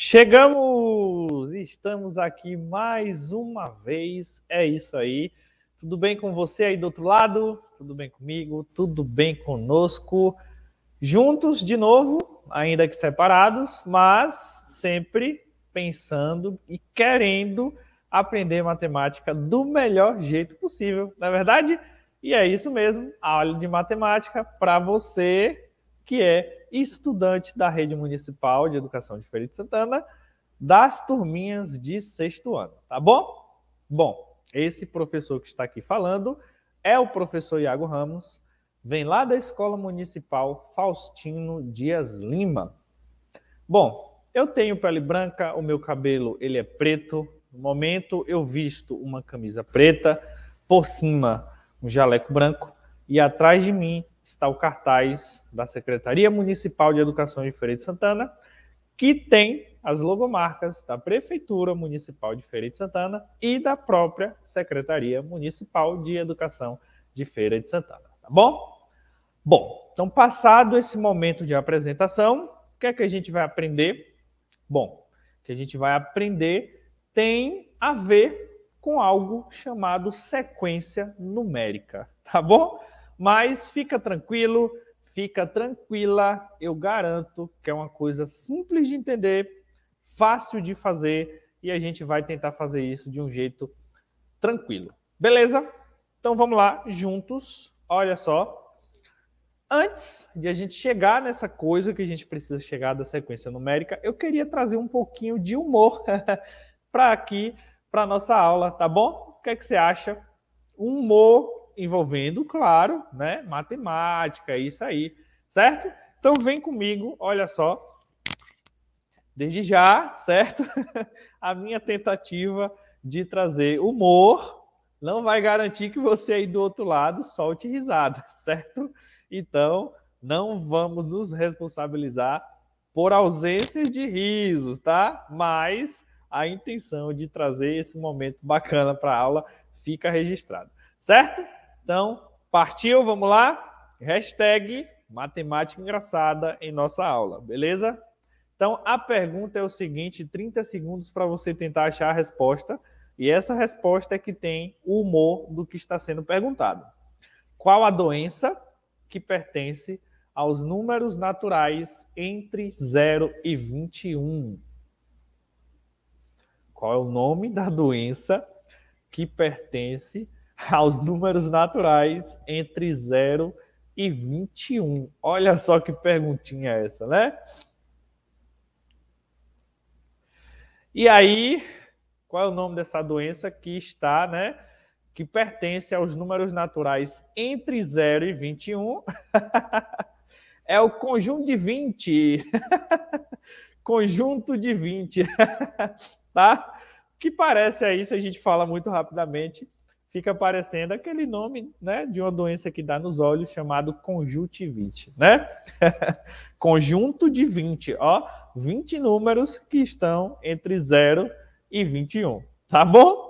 Chegamos! Estamos aqui mais uma vez. É isso aí. Tudo bem com você aí do outro lado? Tudo bem comigo? Tudo bem conosco? Juntos de novo, ainda que separados, mas sempre pensando e querendo aprender matemática do melhor jeito possível, não é verdade? E é isso mesmo, a aula de matemática para você que é estudante da rede municipal de educação de Feira de Santana, das turminhas de sexto ano, tá bom? Bom, esse professor que está aqui falando é o professor Iago Ramos, vem lá da Escola Municipal Faustino Dias Lima. Bom, eu tenho pele branca, o meu cabelo ele é preto. No momento eu visto uma camisa preta, por cima um jaleco branco e atrás de mim está o cartaz da Secretaria Municipal de Educação de Feira de Santana, que tem as logomarcas da Prefeitura Municipal de Feira de Santana e da própria Secretaria Municipal de Educação de Feira de Santana, tá bom? Bom, então passado esse momento de apresentação, o que é que a gente vai aprender? Bom, o que a gente vai aprender tem a ver com algo chamado sequência numérica, tá bom? Mas fica tranquilo, fica tranquila, eu garanto que é uma coisa simples de entender, fácil de fazer e a gente vai tentar fazer isso de um jeito tranquilo. Beleza? Então vamos lá juntos. Olha só. Antes de a gente chegar nessa coisa que a gente precisa chegar da sequência numérica, eu queria trazer um pouquinho de humor para aqui, para nossa aula, tá bom? O que é que você acha? humor envolvendo, claro, né, matemática, isso aí, certo? Então vem comigo, olha só. Desde já, certo? A minha tentativa de trazer humor não vai garantir que você aí do outro lado solte risada, certo? Então, não vamos nos responsabilizar por ausências de risos, tá? Mas a intenção de trazer esse momento bacana para a aula fica registrada, certo? Então, partiu, vamos lá? Hashtag matemática engraçada em nossa aula, beleza? Então, a pergunta é o seguinte, 30 segundos para você tentar achar a resposta, e essa resposta é que tem o humor do que está sendo perguntado. Qual a doença que pertence aos números naturais entre 0 e 21? Qual é o nome da doença que pertence aos números naturais entre 0 e 21. Olha só que perguntinha essa, né? E aí, qual é o nome dessa doença que está, né? Que pertence aos números naturais entre 0 e 21. é o conjunto de 20. conjunto de 20. tá? Que parece aí, se a gente fala muito rapidamente, fica aparecendo aquele nome né, de uma doença que dá nos olhos chamado conjuntivite, né? Conjunto de 20, ó, 20 números que estão entre 0 e 21, tá bom?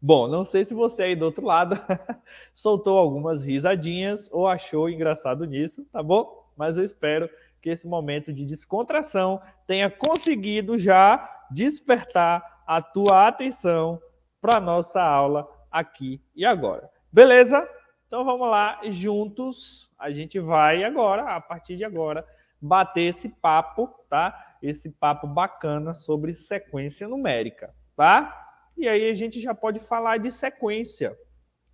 Bom, não sei se você aí do outro lado soltou algumas risadinhas ou achou engraçado nisso, tá bom? Mas eu espero que esse momento de descontração tenha conseguido já despertar a tua atenção para a nossa aula aqui e agora. Beleza? Então vamos lá, juntos a gente vai agora, a partir de agora, bater esse papo, tá? Esse papo bacana sobre sequência numérica, tá? E aí a gente já pode falar de sequência,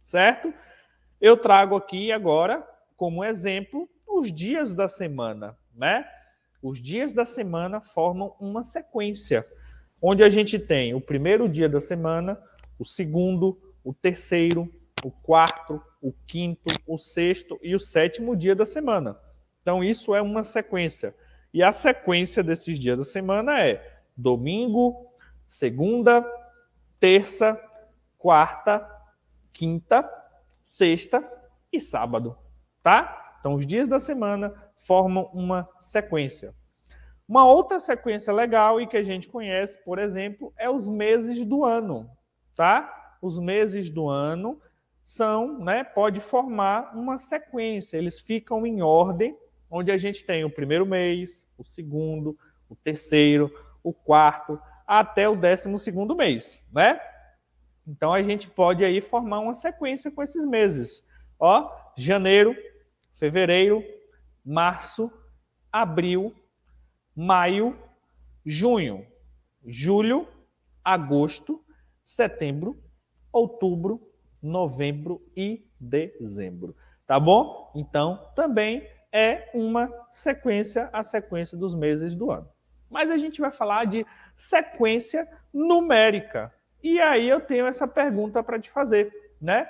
certo? Eu trago aqui agora, como exemplo, os dias da semana, né? Os dias da semana formam uma sequência, onde a gente tem o primeiro dia da semana, o segundo, o terceiro, o quarto, o quinto, o sexto e o sétimo dia da semana. Então, isso é uma sequência. E a sequência desses dias da semana é domingo, segunda, terça, quarta, quinta, sexta e sábado, tá? Então, os dias da semana formam uma sequência. Uma outra sequência legal e que a gente conhece, por exemplo, é os meses do ano tá? Os meses do ano são, né, pode formar uma sequência, eles ficam em ordem, onde a gente tem o primeiro mês, o segundo, o terceiro, o quarto, até o décimo segundo mês, né? Então a gente pode aí formar uma sequência com esses meses. Ó, janeiro, fevereiro, março, abril, maio, junho, julho, agosto, setembro, outubro, novembro e dezembro. Tá bom? Então, também é uma sequência, a sequência dos meses do ano. Mas a gente vai falar de sequência numérica. E aí eu tenho essa pergunta para te fazer, né?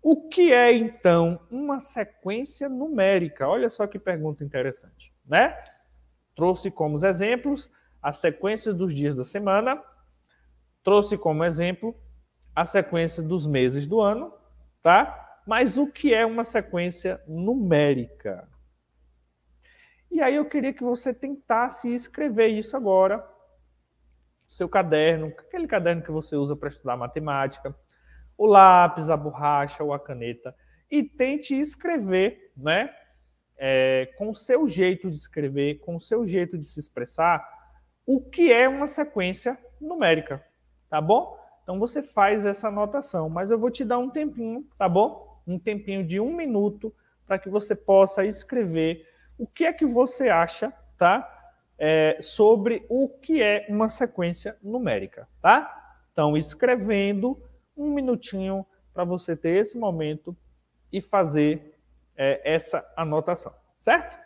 O que é então uma sequência numérica? Olha só que pergunta interessante, né? Trouxe como exemplos as sequências dos dias da semana, trouxe como exemplo a sequência dos meses do ano, tá? Mas o que é uma sequência numérica? E aí eu queria que você tentasse escrever isso agora, seu caderno, aquele caderno que você usa para estudar matemática, o lápis, a borracha ou a caneta, e tente escrever, né? É, com o seu jeito de escrever, com o seu jeito de se expressar, o que é uma sequência numérica tá bom? Então você faz essa anotação, mas eu vou te dar um tempinho, tá bom? Um tempinho de um minuto para que você possa escrever o que é que você acha, tá? É, sobre o que é uma sequência numérica, tá? Então escrevendo um minutinho para você ter esse momento e fazer é, essa anotação, certo?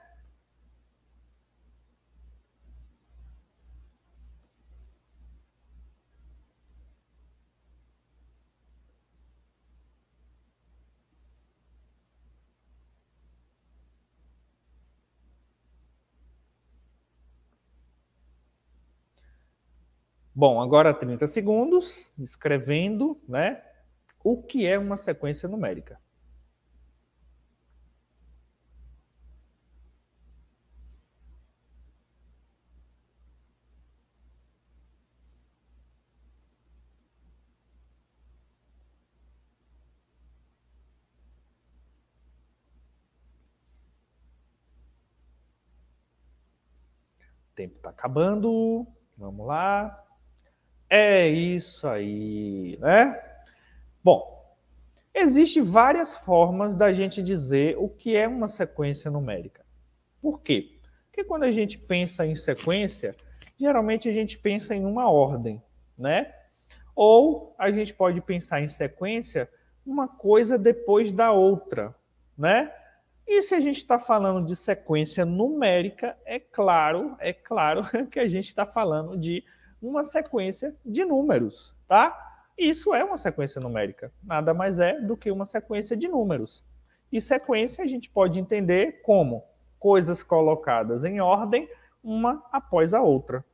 Bom, agora 30 segundos, escrevendo, né? O que é uma sequência numérica? O tempo está acabando. Vamos lá. É isso aí, né? Bom, existem várias formas da gente dizer o que é uma sequência numérica. Por quê? Porque quando a gente pensa em sequência, geralmente a gente pensa em uma ordem, né? Ou a gente pode pensar em sequência uma coisa depois da outra, né? E se a gente está falando de sequência numérica, é claro, é claro que a gente está falando de uma sequência de números, tá? Isso é uma sequência numérica, nada mais é do que uma sequência de números. E sequência a gente pode entender como coisas colocadas em ordem, uma após a outra.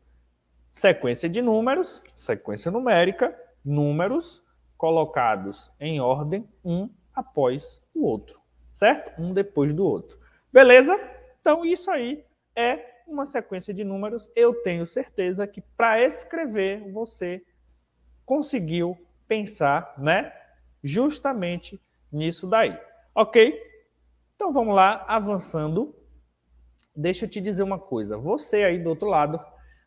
Sequência de números, sequência numérica, números colocados em ordem, um após o outro, certo? Um depois do outro. Beleza? Então, isso aí é uma sequência de números, eu tenho certeza que para escrever você conseguiu pensar, né? Justamente nisso daí. OK? Então vamos lá, avançando. Deixa eu te dizer uma coisa. Você aí do outro lado,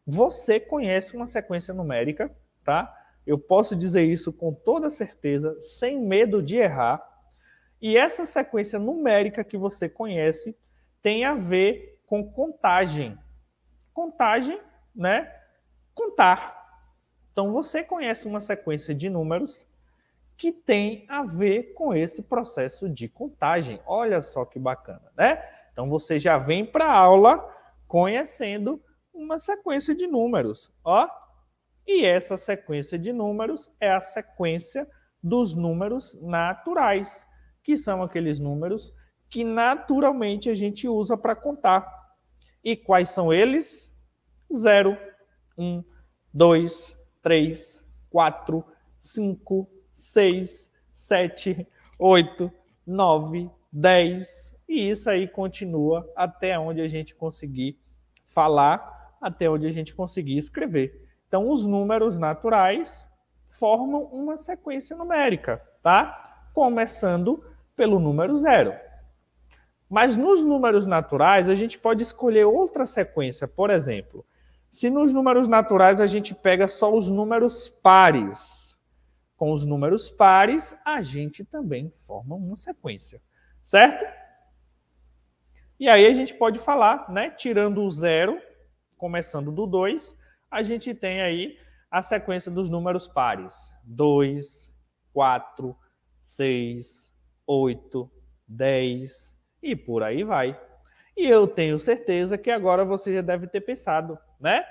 você conhece uma sequência numérica, tá? Eu posso dizer isso com toda certeza, sem medo de errar. E essa sequência numérica que você conhece tem a ver com contagem. Contagem, né? Contar. Então você conhece uma sequência de números que tem a ver com esse processo de contagem. Olha só que bacana, né? Então você já vem para a aula conhecendo uma sequência de números, ó. E essa sequência de números é a sequência dos números naturais, que são aqueles números que naturalmente a gente usa para contar. E quais são eles? 0, 1, 2, 3, 4, 5, 6, 7, 8, 9, 10. E isso aí continua até onde a gente conseguir falar, até onde a gente conseguir escrever. Então, os números naturais formam uma sequência numérica, tá? Começando pelo número zero. Mas nos números naturais, a gente pode escolher outra sequência. Por exemplo, se nos números naturais a gente pega só os números pares, com os números pares, a gente também forma uma sequência, certo? E aí a gente pode falar, né? Tirando o zero, começando do 2, a gente tem aí a sequência dos números pares: 2, 4, 6, 8, 10, e por aí vai. E eu tenho certeza que agora você já deve ter pensado, né?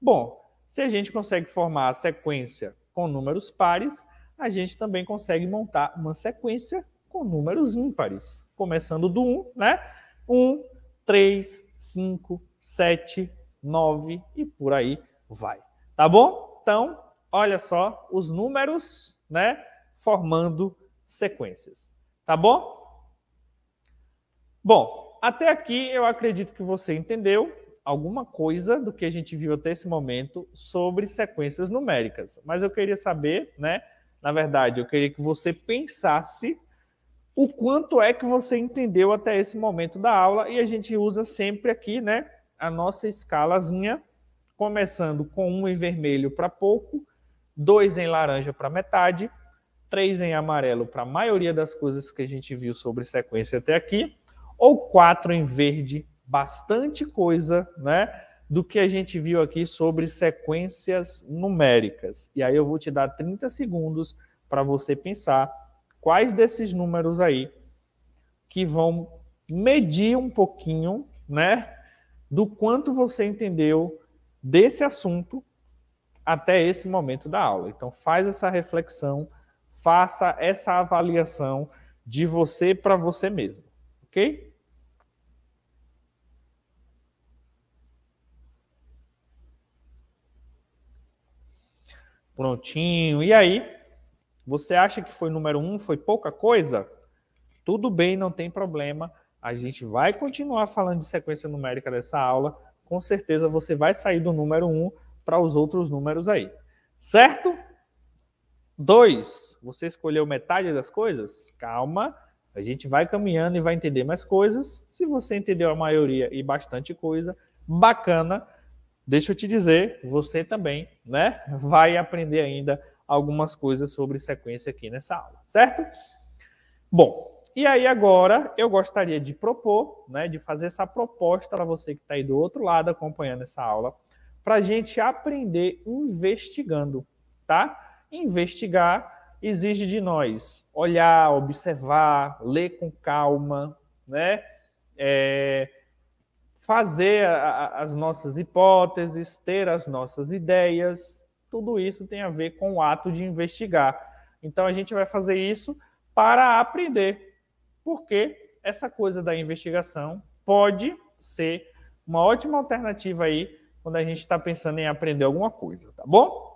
Bom, se a gente consegue formar a sequência com números pares, a gente também consegue montar uma sequência com números ímpares, começando do 1, né? 1, 3, 5, 7, 9 e por aí vai. Tá bom? Então, olha só os números, né, formando sequências. Tá bom? Bom, até aqui eu acredito que você entendeu alguma coisa do que a gente viu até esse momento sobre sequências numéricas, mas eu queria saber, né? Na verdade, eu queria que você pensasse o quanto é que você entendeu até esse momento da aula e a gente usa sempre aqui, né, a nossa escalazinha, começando com um em vermelho para pouco, dois em laranja para metade, três em amarelo para a maioria das coisas que a gente viu sobre sequência até aqui ou quatro em verde, bastante coisa, né? Do que a gente viu aqui sobre sequências numéricas. E aí eu vou te dar 30 segundos para você pensar quais desses números aí que vão medir um pouquinho, né? Do quanto você entendeu desse assunto até esse momento da aula. Então faz essa reflexão, faça essa avaliação de você para você mesmo. Ok? Prontinho. E aí? Você acha que foi número um, foi pouca coisa? Tudo bem, não tem problema. A gente vai continuar falando de sequência numérica dessa aula. Com certeza você vai sair do número um para os outros números aí. Certo? Dois. Você escolheu metade das coisas? Calma a gente vai caminhando e vai entender mais coisas. Se você entendeu a maioria e bastante coisa, bacana. Deixa eu te dizer, você também, né, vai aprender ainda algumas coisas sobre sequência aqui nessa aula, certo? Bom, e aí agora eu gostaria de propor, né, de fazer essa proposta para você que está aí do outro lado acompanhando essa aula, para a gente aprender investigando, tá? Investigar exige de nós olhar, observar, ler com calma, né? É, fazer a, as nossas hipóteses, ter as nossas ideias, tudo isso tem a ver com o ato de investigar. Então a gente vai fazer isso para aprender, porque essa coisa da investigação pode ser uma ótima alternativa aí quando a gente está pensando em aprender alguma coisa, tá bom?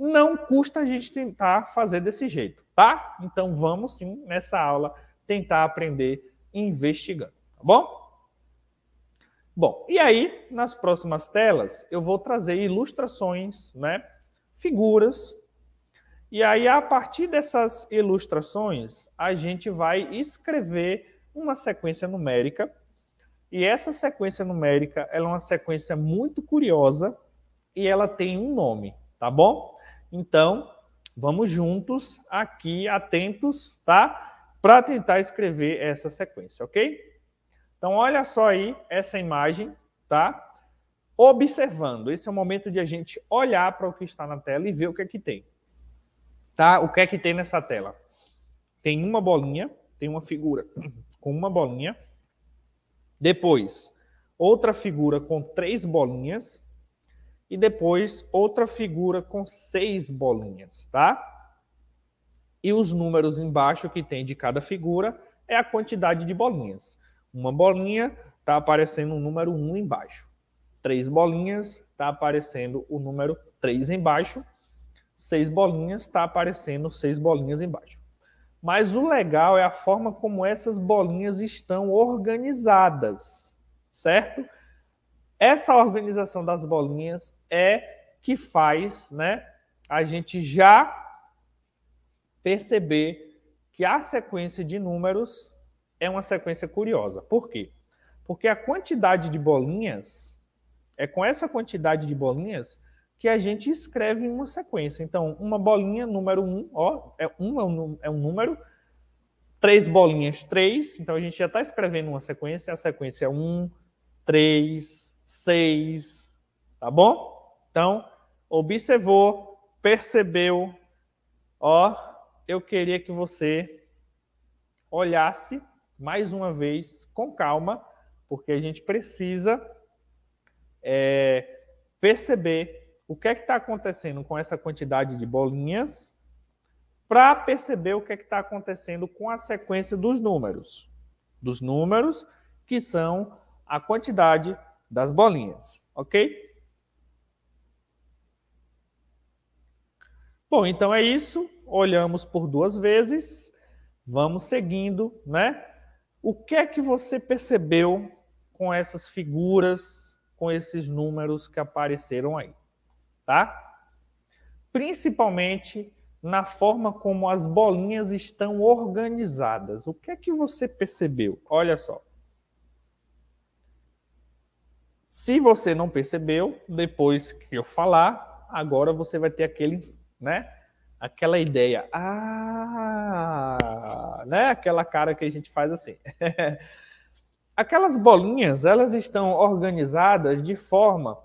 não custa a gente tentar fazer desse jeito, tá? Então vamos sim nessa aula tentar aprender investigando, tá bom? Bom, e aí nas próximas telas eu vou trazer ilustrações, né? Figuras. E aí a partir dessas ilustrações a gente vai escrever uma sequência numérica. E essa sequência numérica, ela é uma sequência muito curiosa e ela tem um nome, tá bom? Então, vamos juntos aqui, atentos, tá? Para tentar escrever essa sequência, ok? Então, olha só aí essa imagem, tá? Observando. Esse é o momento de a gente olhar para o que está na tela e ver o que é que tem. Tá? O que é que tem nessa tela? Tem uma bolinha, tem uma figura com uma bolinha. Depois, outra figura com três bolinhas e depois outra figura com seis bolinhas, tá? E os números embaixo que tem de cada figura é a quantidade de bolinhas. Uma bolinha está aparecendo o um número 1 um embaixo. Três bolinhas está aparecendo o número 3 embaixo. Seis bolinhas está aparecendo seis bolinhas embaixo. Mas o legal é a forma como essas bolinhas estão organizadas, certo? Essa organização das bolinhas é que faz né, a gente já perceber que a sequência de números é uma sequência curiosa. Por quê? Porque a quantidade de bolinhas, é com essa quantidade de bolinhas que a gente escreve uma sequência. Então, uma bolinha, número 1, um, ó, é um, é, é um número, três bolinhas, três. Então, a gente já está escrevendo uma sequência, a sequência é 1, 3, 6, tá bom? Então, observou, percebeu, ó, eu queria que você olhasse mais uma vez com calma, porque a gente precisa é, perceber o que é que está acontecendo com essa quantidade de bolinhas para perceber o que é que está acontecendo com a sequência dos números. Dos números que são a quantidade das bolinhas, ok? Bom, então é isso. Olhamos por duas vezes. Vamos seguindo, né? O que é que você percebeu com essas figuras, com esses números que apareceram aí, tá? Principalmente na forma como as bolinhas estão organizadas. O que é que você percebeu? Olha só. Se você não percebeu, depois que eu falar, agora você vai ter aquele né? Aquela ideia, ah, né? Aquela cara que a gente faz assim. Aquelas bolinhas, elas estão organizadas de forma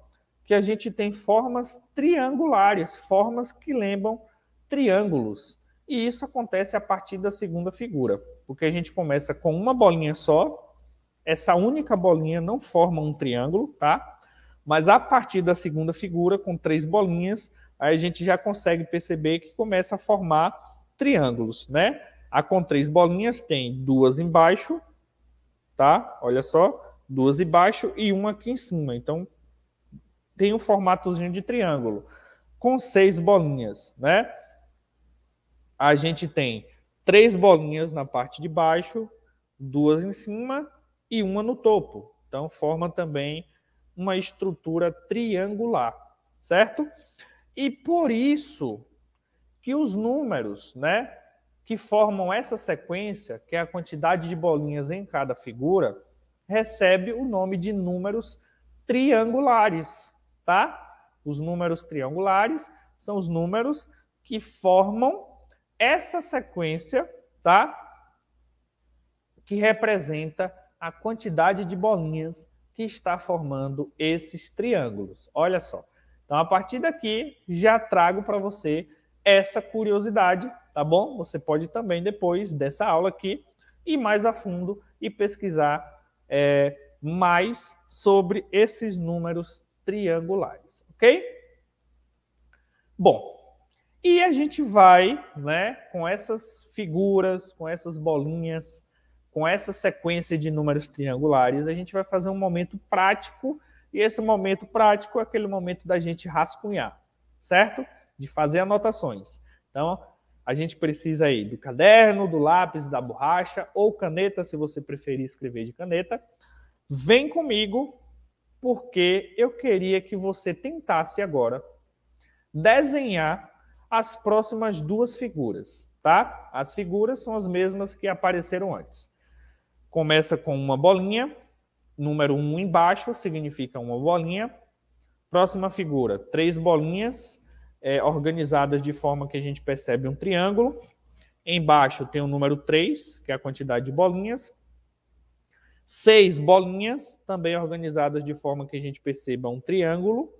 que a gente tem formas triangulares, formas que lembram triângulos. E isso acontece a partir da segunda figura, porque a gente começa com uma bolinha só, essa única bolinha não forma um triângulo, tá? Mas a partir da segunda figura, com três bolinhas, aí a gente já consegue perceber que começa a formar triângulos, né? A com três bolinhas tem duas embaixo, tá? Olha só, duas embaixo e uma aqui em cima. Então, tem um formatozinho de triângulo. Com seis bolinhas, né? A gente tem três bolinhas na parte de baixo, duas em cima e uma no topo. Então, forma também uma estrutura triangular, certo? E por isso que os números, né, que formam essa sequência, que é a quantidade de bolinhas em cada figura, recebe o nome de números triangulares, tá? Os números triangulares são os números que formam essa sequência, tá? Que representa a quantidade de bolinhas que está formando esses triângulos. Olha só. Então, a partir daqui, já trago para você essa curiosidade, tá bom? Você pode também, depois dessa aula aqui, ir mais a fundo e pesquisar é, mais sobre esses números triangulares, ok? Bom, e a gente vai, né, com essas figuras, com essas bolinhas, com essa sequência de números triangulares, a gente vai fazer um momento prático e esse momento prático é aquele momento da gente rascunhar, certo? De fazer anotações. Então, a gente precisa aí do caderno, do lápis, da borracha ou caneta, se você preferir escrever de caneta. Vem comigo, porque eu queria que você tentasse agora desenhar as próximas duas figuras, tá? As figuras são as mesmas que apareceram antes. Começa com uma bolinha número 1 embaixo significa uma bolinha. Próxima figura, três bolinhas é, organizadas de forma que a gente percebe um triângulo. Embaixo tem o número 3, que é a quantidade de bolinhas. Seis bolinhas, também organizadas de forma que a gente perceba um triângulo.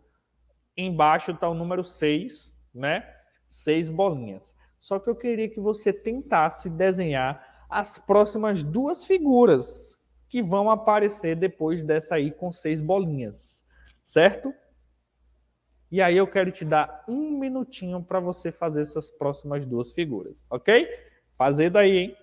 Embaixo está o número 6, né? Seis bolinhas. Só que eu queria que você tentasse desenhar as próximas duas figuras que vão aparecer depois dessa aí com seis bolinhas, certo? E aí eu quero te dar um minutinho para você fazer essas próximas duas figuras, ok? Fazendo aí, hein?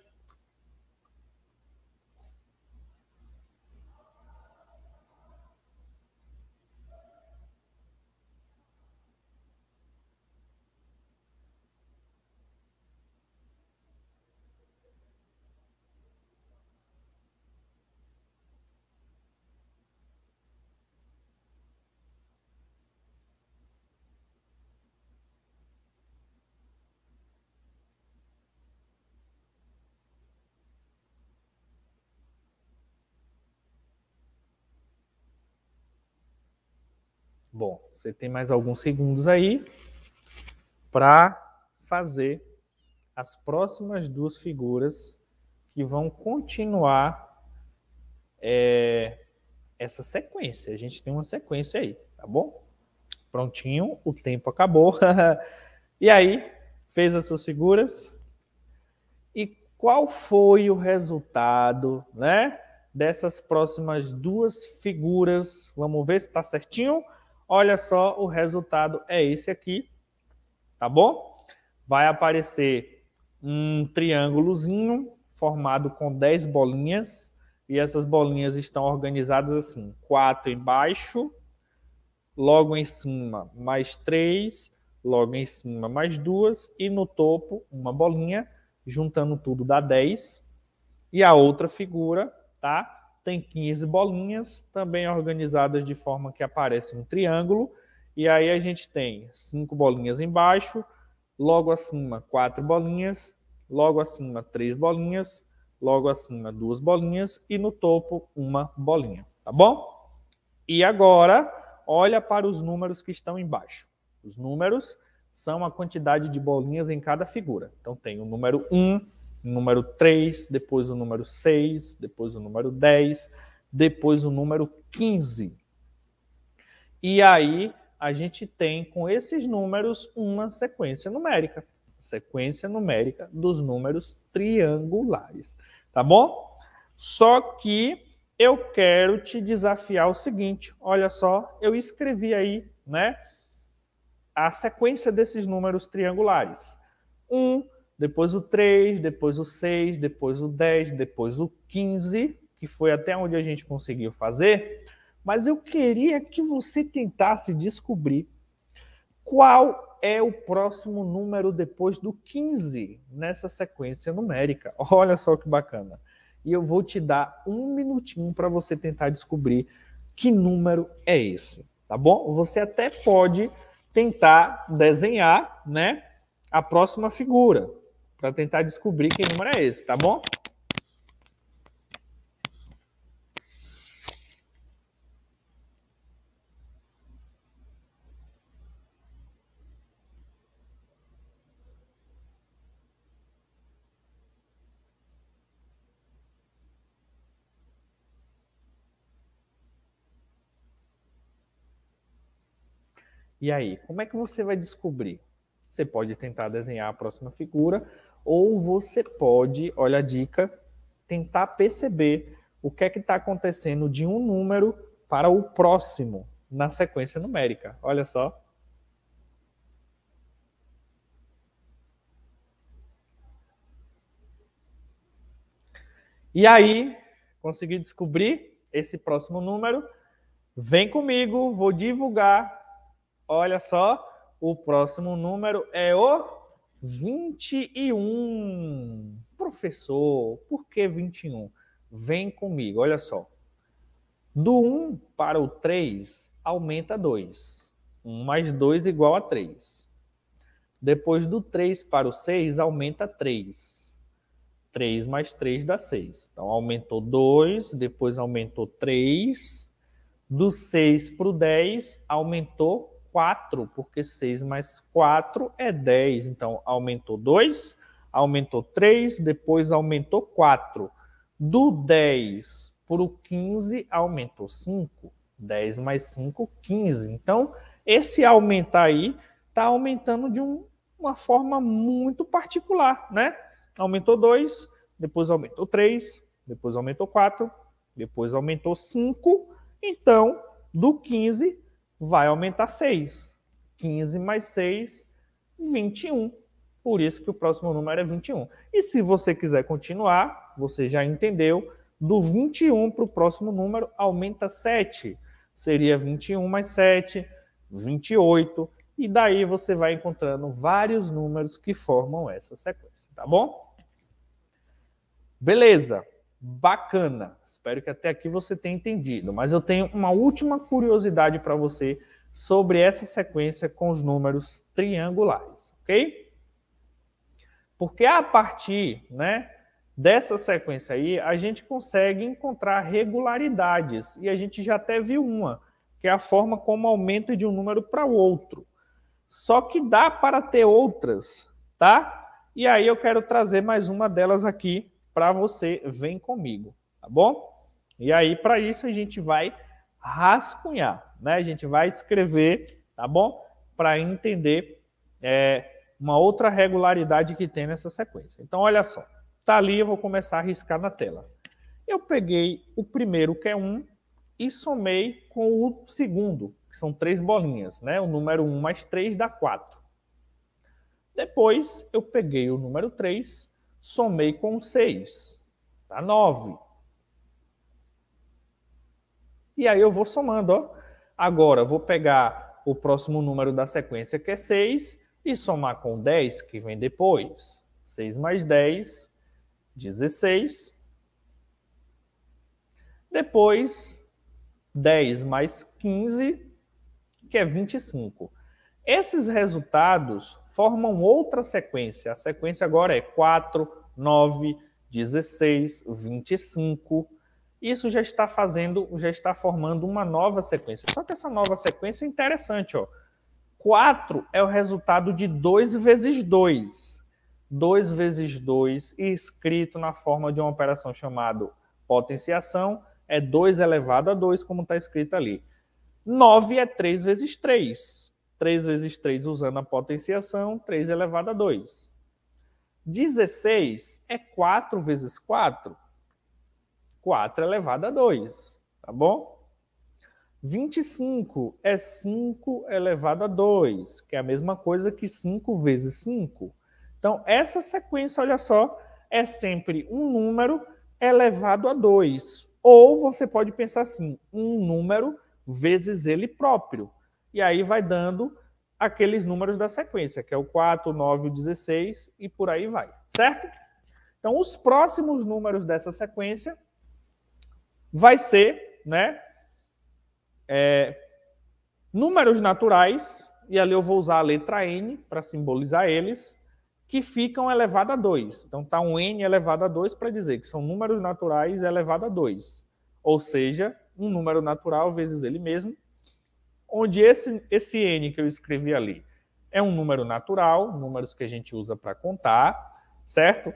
Bom, você tem mais alguns segundos aí para fazer as próximas duas figuras que vão continuar é, essa sequência. A gente tem uma sequência aí, tá bom? Prontinho, o tempo acabou. e aí, fez as suas figuras? E qual foi o resultado, né? Dessas próximas duas figuras. Vamos ver se está certinho. Olha só, o resultado é esse aqui, tá bom? Vai aparecer um triângulozinho formado com 10 bolinhas e essas bolinhas estão organizadas assim: 4 embaixo, logo em cima mais 3, logo em cima mais duas e no topo uma bolinha, juntando tudo dá 10. E a outra figura, tá? tem 15 bolinhas, também organizadas de forma que aparece um triângulo. E aí a gente tem cinco bolinhas embaixo, logo acima quatro bolinhas, logo acima três bolinhas, logo acima duas bolinhas e no topo uma bolinha, tá bom? E agora, olha para os números que estão embaixo. Os números são a quantidade de bolinhas em cada figura. Então tem o número 1, número 3, depois o número 6, depois o número 10, depois o número 15. E aí a gente tem com esses números uma sequência numérica, sequência numérica dos números triangulares, tá bom? Só que eu quero te desafiar o seguinte, olha só, eu escrevi aí, né, a sequência desses números triangulares. 1, um, depois o 3, depois o 6, depois o 10, depois o 15, que foi até onde a gente conseguiu fazer, mas eu queria que você tentasse descobrir qual é o próximo número depois do 15 nessa sequência numérica. Olha só que bacana. E eu vou te dar um minutinho para você tentar descobrir que número é esse, tá bom? Você até pode tentar desenhar, né, a próxima figura para tentar descobrir que número é esse, tá bom? E aí, como é que você vai descobrir? Você pode tentar desenhar a próxima figura ou você pode, olha a dica, tentar perceber o que é que está acontecendo de um número para o próximo na sequência numérica. Olha só. E aí, consegui descobrir esse próximo número? Vem comigo, vou divulgar. Olha só, o próximo número é o 21. Professor, por que 21? Vem comigo, olha só. Do 1 para o 3, aumenta 2. 1 mais 2 igual a 3. Depois do 3 para o 6, aumenta 3. 3 mais 3 dá 6. Então, aumentou 2, depois aumentou 3. Do 6 para o 10, aumentou 4, porque 6 mais 4 é 10. Então, aumentou 2, aumentou 3, depois aumentou 4. Do 10 para o 15, aumentou 5. 10 mais 5, 15. Então, esse aumentar aí está aumentando de um, uma forma muito particular, né? Aumentou 2, depois aumentou 3, depois aumentou 4, depois aumentou 5. Então, do 15 vai aumentar 6. 15 mais 6, 21. Por isso que o próximo número é 21. E se você quiser continuar, você já entendeu, do 21 para o próximo número aumenta 7. Seria 21 mais 7, 28. E daí você vai encontrando vários números que formam essa sequência, tá bom? Beleza bacana. Espero que até aqui você tenha entendido, mas eu tenho uma última curiosidade para você sobre essa sequência com os números triangulares, ok? Porque a partir né, dessa sequência aí, a gente consegue encontrar regularidades, e a gente já até viu uma, que é a forma como aumenta de um número para o outro. Só que dá para ter outras, tá? E aí eu quero trazer mais uma delas aqui para você, vem comigo, tá bom? E aí, para isso, a gente vai rascunhar, né? A gente vai escrever, tá bom? Para entender é, uma outra regularidade que tem nessa sequência. Então, olha só. Tá ali, eu vou começar a riscar na tela. Eu peguei o primeiro, que é 1, um, e somei com o segundo, que são três bolinhas, né? O número 1 um mais 3 dá 4. Depois, eu peguei o número 3 somei com 6, dá 9. E aí eu vou somando, ó. Agora vou pegar o próximo número da sequência, que é 6, e somar com 10, que vem depois. 6 mais 10, 16. Depois, 10 mais 15, que é 25. Esses resultados formam outra sequência. A sequência agora é 4, 9, 16, 25. Isso já está fazendo, já está formando uma nova sequência. Só que essa nova sequência é interessante, ó. 4 é o resultado de 2 vezes 2. 2 vezes 2, escrito na forma de uma operação chamada potenciação, é 2 elevado a 2, como está escrito ali. 9 é 3 vezes 3. 3 vezes 3 usando a potenciação, 3 elevado a 2. 16 é 4 vezes 4, 4 elevado a 2, tá bom? 25 é 5 elevado a 2, que é a mesma coisa que 5 vezes 5. Então, essa sequência, olha só, é sempre um número elevado a 2. Ou você pode pensar assim, um número vezes ele próprio e aí vai dando aqueles números da sequência, que é o 4, o 9, o 16 e por aí vai, certo? Então, os próximos números dessa sequência vai ser, né, é, números naturais, e ali eu vou usar a letra n para simbolizar eles, que ficam elevado a 2. Então, está um n elevado a 2 para dizer que são números naturais elevado a 2. Ou seja, um número natural vezes ele mesmo, onde esse, esse N que eu escrevi ali é um número natural, números que a gente usa para contar, certo?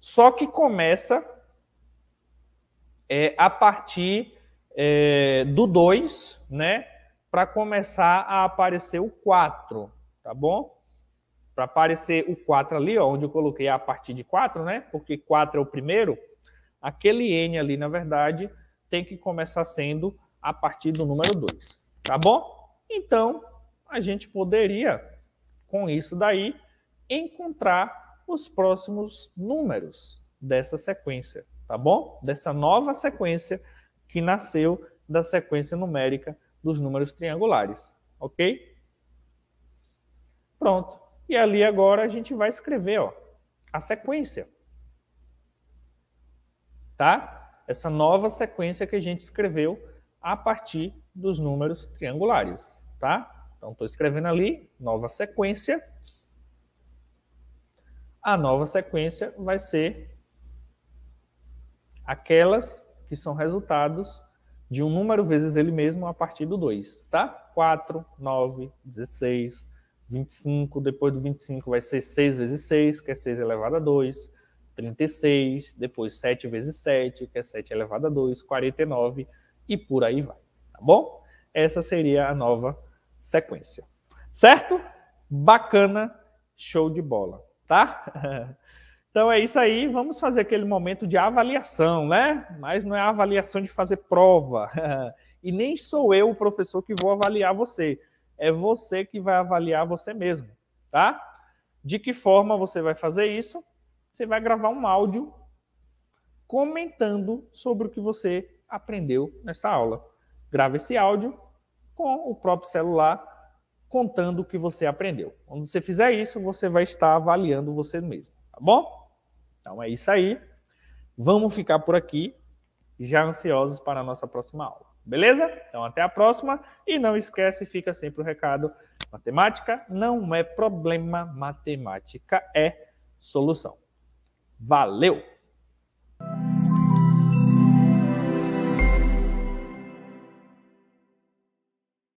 Só que começa é, a partir é, do 2, né? Para começar a aparecer o 4, tá bom? Para aparecer o 4 ali, ó, onde eu coloquei a partir de 4, né? Porque 4 é o primeiro. Aquele N ali, na verdade, tem que começar sendo a partir do número 2. Tá bom? Então, a gente poderia, com isso daí, encontrar os próximos números dessa sequência, tá bom? Dessa nova sequência que nasceu da sequência numérica dos números triangulares, ok? Pronto. E ali agora a gente vai escrever ó, a sequência, tá? Essa nova sequência que a gente escreveu a partir dos números triangulares, tá? Então, estou escrevendo ali, nova sequência. A nova sequência vai ser aquelas que são resultados de um número vezes ele mesmo a partir do 2, tá? 4, 9, 16, 25, depois do 25 vai ser 6 vezes 6, que é 6 elevado a 2, 36, depois 7 vezes 7, que é 7 elevado a 2, 49, e por aí vai, tá bom? Essa seria a nova sequência. Certo? Bacana, show de bola, tá? Então é isso aí, vamos fazer aquele momento de avaliação, né? Mas não é avaliação de fazer prova. E nem sou eu o professor que vou avaliar você. É você que vai avaliar você mesmo, tá? De que forma você vai fazer isso? Você vai gravar um áudio comentando sobre o que você aprendeu nessa aula. Grava esse áudio com o próprio celular, contando o que você aprendeu. Quando você fizer isso, você vai estar avaliando você mesmo, tá bom? Então é isso aí. Vamos ficar por aqui, já ansiosos para a nossa próxima aula. Beleza? Então até a próxima e não esquece, fica sempre o recado. Matemática não é problema, matemática é solução. Valeu!